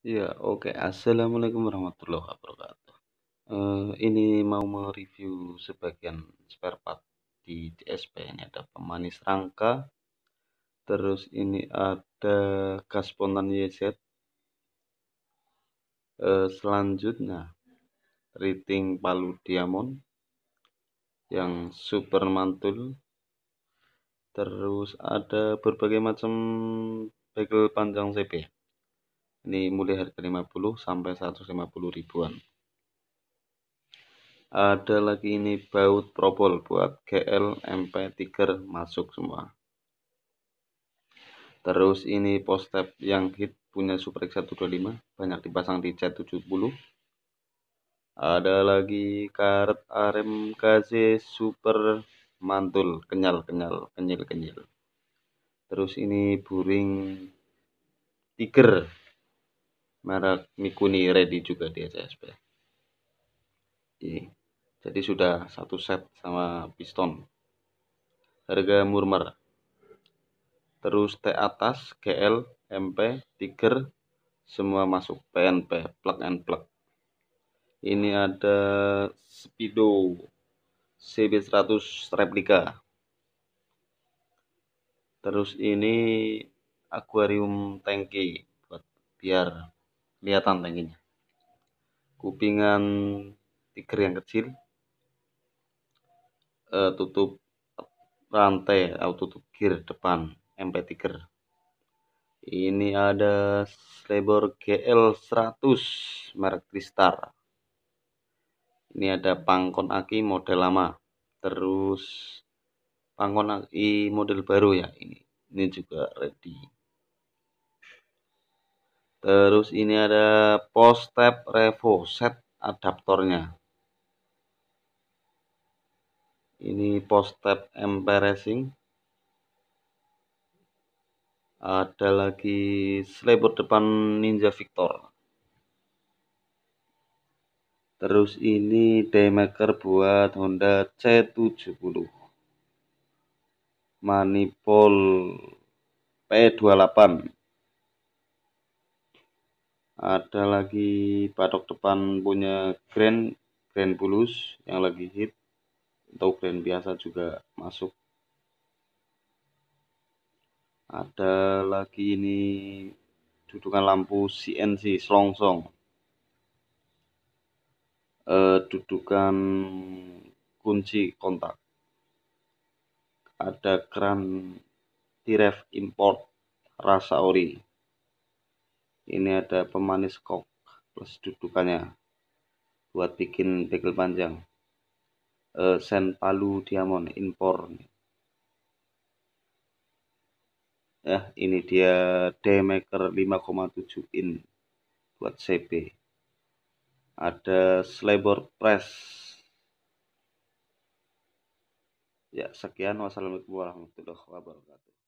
Ya, oke. Assalamualaikum warahmatullahi wabarakatuh. Uh, ini mau mereview sebagian spare part di DSP. Ini ada pemanis rangka, terus ini ada gas spontan YZ. Uh, eh, selanjutnya, riting palu diamond yang super mantul. Terus ada berbagai macam bagel panjang CP ini mulai harga 50 sampai 150 ribuan ada lagi ini baut propol buat GL mp Tiger masuk semua terus ini post tab yang hit punya super x 125 banyak dipasang di C70 ada lagi karet arem KZ super mantul kenyal kenyal kenyal kenyal terus ini buring tiger merek Mikuni ready juga di SSB jadi sudah satu set sama piston harga murmer terus T atas GL MP Tiger semua masuk PNP plug and plug ini ada Speedo CB100 replika terus ini aquarium tangki buat biar kelihatan tangkinya kupingan tiger yang kecil uh, tutup rantai atau tutup gear depan MP tiger ini ada Slebor GL100 merek Tristar ini ada pangkon aki model lama terus pangkon aki model baru ya ini ini juga ready Terus ini ada post tab revo set adaptornya. Ini post tab embarrassing. Ada lagi selebor depan Ninja Victor. Terus ini daymaker buat Honda C70. Manipul P28 ada lagi padok depan punya Grand Grand Bulus yang lagi hit atau Grand biasa juga masuk ada lagi ini dudukan lampu CNC selongsong e, eh, dudukan kunci kontak ada keran tiref import rasa ori ini ada pemanis kok plus dudukannya buat bikin bagel panjang uh, sen palu diamond impor eh ini dia demaker maker 5,7 in buat CP. ada slabor press ya sekian wassalamualaikum warahmatullahi wabarakatuh